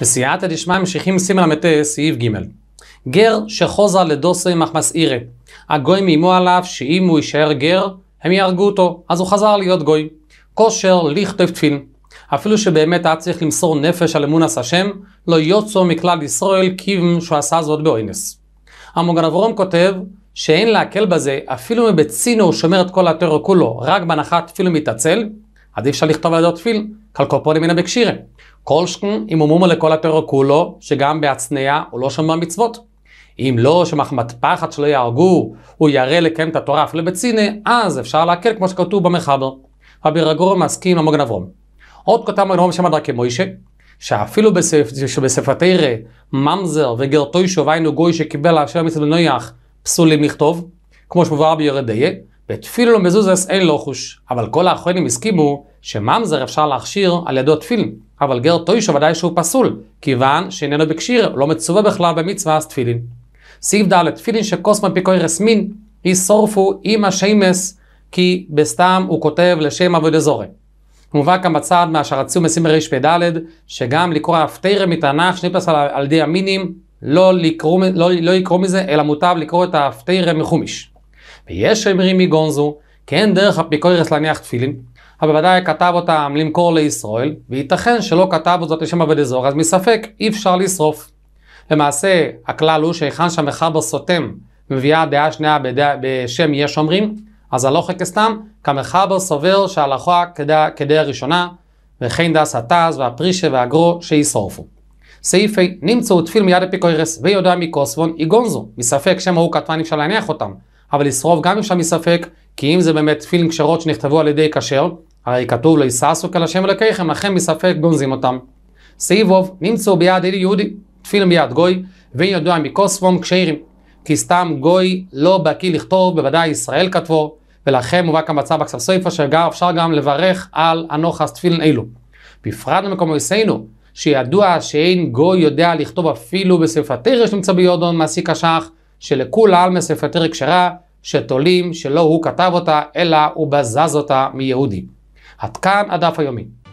בסייעתא דשמיא ממשיכים סימן ל"ט אה, סעיף ג' גר שחוזה לדוסי מחמס אירה. הגויים איימו עליו שאם הוא יישאר גר, הם יהרגו אותו, אז הוא חזר להיות גוי. כושר לכתוב תפיל. אפילו שבאמת היה צריך למסור נפש על אמונס השם, לא יוצא מכלל ישראל כיוון שהוא עשה זאת באונס. המוגן אברום כותב שאין להקל בזה, אפילו אם בצינו הוא שומר את כל הטרור כולו, רק בהנחת תפילו מתעצל, אז אי אפשר לכתוב על ידו תפיל, כלקופונים מן הבקשירה. כל שכן אם מומה לכל הפרק כולו, שגם בהצניעה הוא לא שומע מצוות. אם לא שמחמת פחד שלא יהרגו, הוא ירא לקיים את התורה אפילו לא בציני, אז אפשר להקל כמו שכתוב במחבר. רבי רגור מסכים עם אברום. עוד כותב אברום שם דרכי מוישה, שאפילו בספ... שבספר ממזר וגרטוי שוביינו גוי שקיבל השם המצוות נויח, פסולים לכתוב, כמו שמובא בירדיה, בתפילין ומזוזס אין לוחוש, אבל כל האחרונים הסכימו שממזר אפשר להכשיר על ידו תפילין, אבל גר טוישו ודאי שהוא פסול, כיוון שאיננו בקשיר, לא מצווה בכלל במצווה אז תפילין. סעיף ד' תפילין שקוסמא פיקוי רסמין, איסורפו עם השמס, כי בסתם הוא כותב לשם עבודה זורם. מובא כאן בצד מאשר מהשרצים מסימי רפ"ד, שגם לקרוא הפטרה מתנ"ך שניפס על, ידי המינים, לא, לקרוא, לא, לא יקראו מזה, אלא מוטב לקרוא את הפטרה מחומיש. ויש שאומרים מגונזו, כי אין דרך אפיקורס להניח תפילין, הבוודאי כתב אותם למכור לישראל, וייתכן שלא כתב זאת לשם עבד אזור, אז מספק אי אפשר לשרוף. למעשה, הכלל הוא שהיכן שהמחבר סותם מביאה דעה שנייה בדע, בשם יש אומרים, אז הלוכה כסתם, כמחבר סובר שהלכה כדי, כדי הראשונה, וכן דס התז והפרישה והגרו שישרופו. סעיפי נמצאו תפיל מיד אפיקורס ויודע מקוסבון, יגונזו, מספק שם הוא כתבן אפשר להניח אותם. אבל לשרוף גם אם שם מספק, כי אם זה באמת תפילין כשרות שנכתבו על ידי כשר, הרי כתוב לא יששו על השם אלוקיכם, לכן מספק גונזים אותם. סעיבוב, נמצאו ביד אלי יהודי, תפילין ביד גוי, ואין ידוע מכוס מכוספום כשרים. כי סתם גוי לא בקיא לכתוב, בוודאי ישראל כתבו, ולכן מובא כאן מצב כמצב שגם אפשר גם לברך על הנוכס תפילין אלו. בפרט במקומותינו, שידוע שאין גוי יודע לכתוב אפילו בספר תרש נמצא ביודון מעסיק השח, שלכול על מספטר כשרה, שתולים שלא הוא כתב אותה, אלא הוא בזז אותה מיהודי. עד כאן הדף היומי.